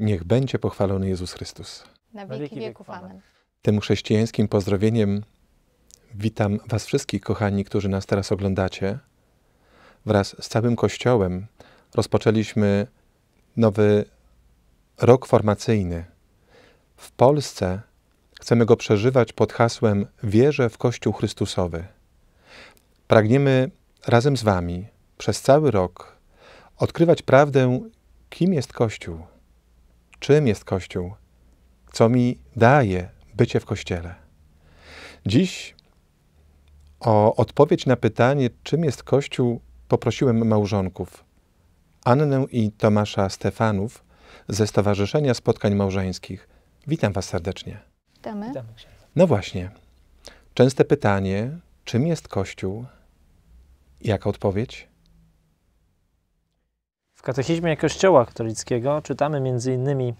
Niech będzie pochwalony Jezus Chrystus. Na wieki, Na wieki wieków. Amen. Tym chrześcijańskim pozdrowieniem witam Was wszystkich, kochani, którzy nas teraz oglądacie. Wraz z całym Kościołem rozpoczęliśmy nowy rok formacyjny. W Polsce chcemy go przeżywać pod hasłem Wierzę w Kościół Chrystusowy. Pragniemy razem z Wami przez cały rok odkrywać prawdę, kim jest Kościół czym jest Kościół, co mi daje bycie w Kościele. Dziś o odpowiedź na pytanie, czym jest Kościół, poprosiłem małżonków Annę i Tomasza Stefanów ze Stowarzyszenia Spotkań Małżeńskich. Witam Was serdecznie. Witamy. No właśnie. Częste pytanie, czym jest Kościół? Jaka odpowiedź? W katechizmie Kościoła katolickiego czytamy m.in.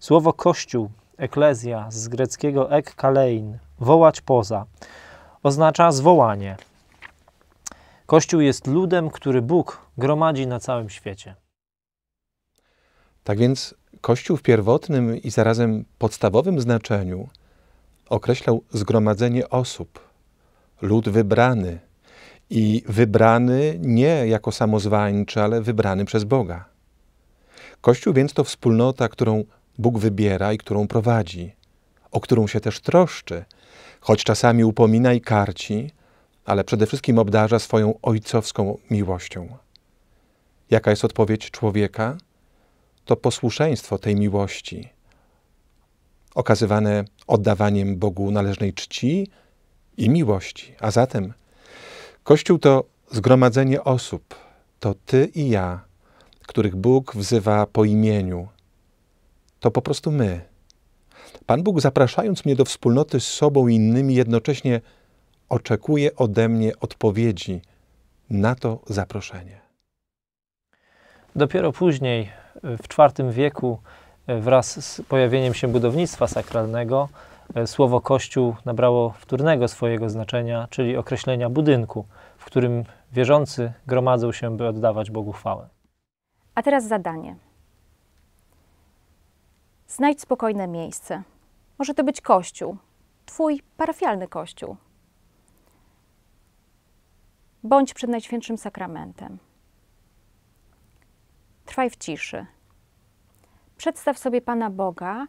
słowo Kościół, eklezja z greckiego ek kalein, wołać poza, oznacza zwołanie. Kościół jest ludem, który Bóg gromadzi na całym świecie. Tak więc Kościół w pierwotnym i zarazem podstawowym znaczeniu określał zgromadzenie osób, lud wybrany, i wybrany nie jako samozwańczy, ale wybrany przez Boga. Kościół więc to wspólnota, którą Bóg wybiera i którą prowadzi, o którą się też troszczy, choć czasami upomina i karci, ale przede wszystkim obdarza swoją ojcowską miłością. Jaka jest odpowiedź człowieka? To posłuszeństwo tej miłości, okazywane oddawaniem Bogu należnej czci i miłości, a zatem Kościół to zgromadzenie osób, to ty i ja, których Bóg wzywa po imieniu. To po prostu my. Pan Bóg, zapraszając mnie do wspólnoty z sobą i innymi, jednocześnie oczekuje ode mnie odpowiedzi na to zaproszenie. Dopiero później, w IV wieku, wraz z pojawieniem się budownictwa sakralnego, E, słowo kościół nabrało wtórnego swojego znaczenia, czyli określenia budynku, w którym wierzący gromadzą się, by oddawać Bogu chwałę. A teraz zadanie. Znajdź spokojne miejsce. Może to być kościół, Twój parafialny kościół. Bądź przed Najświętszym Sakramentem. Trwaj w ciszy. Przedstaw sobie Pana Boga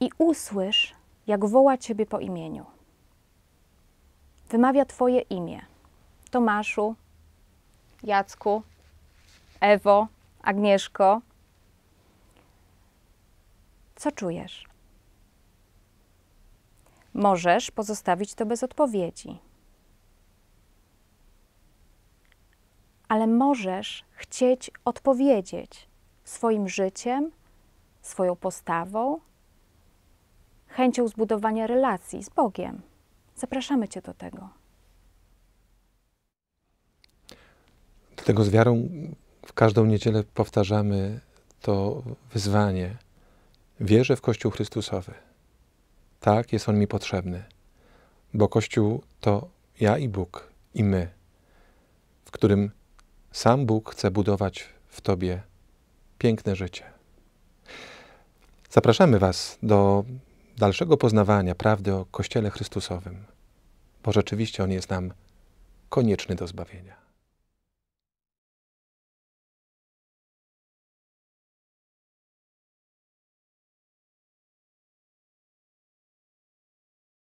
i usłysz, jak woła Ciebie po imieniu. Wymawia Twoje imię. Tomaszu, Jacku, Ewo, Agnieszko. Co czujesz? Możesz pozostawić to bez odpowiedzi. Ale możesz chcieć odpowiedzieć swoim życiem, swoją postawą, chęcią zbudowania relacji z Bogiem. Zapraszamy Cię do tego. Dlatego z wiarą w każdą niedzielę powtarzamy to wyzwanie. Wierzę w Kościół Chrystusowy. Tak, jest on mi potrzebny, bo Kościół to ja i Bóg i my, w którym sam Bóg chce budować w Tobie piękne życie. Zapraszamy Was do dalszego poznawania prawdy o Kościele Chrystusowym, bo rzeczywiście on jest nam konieczny do zbawienia.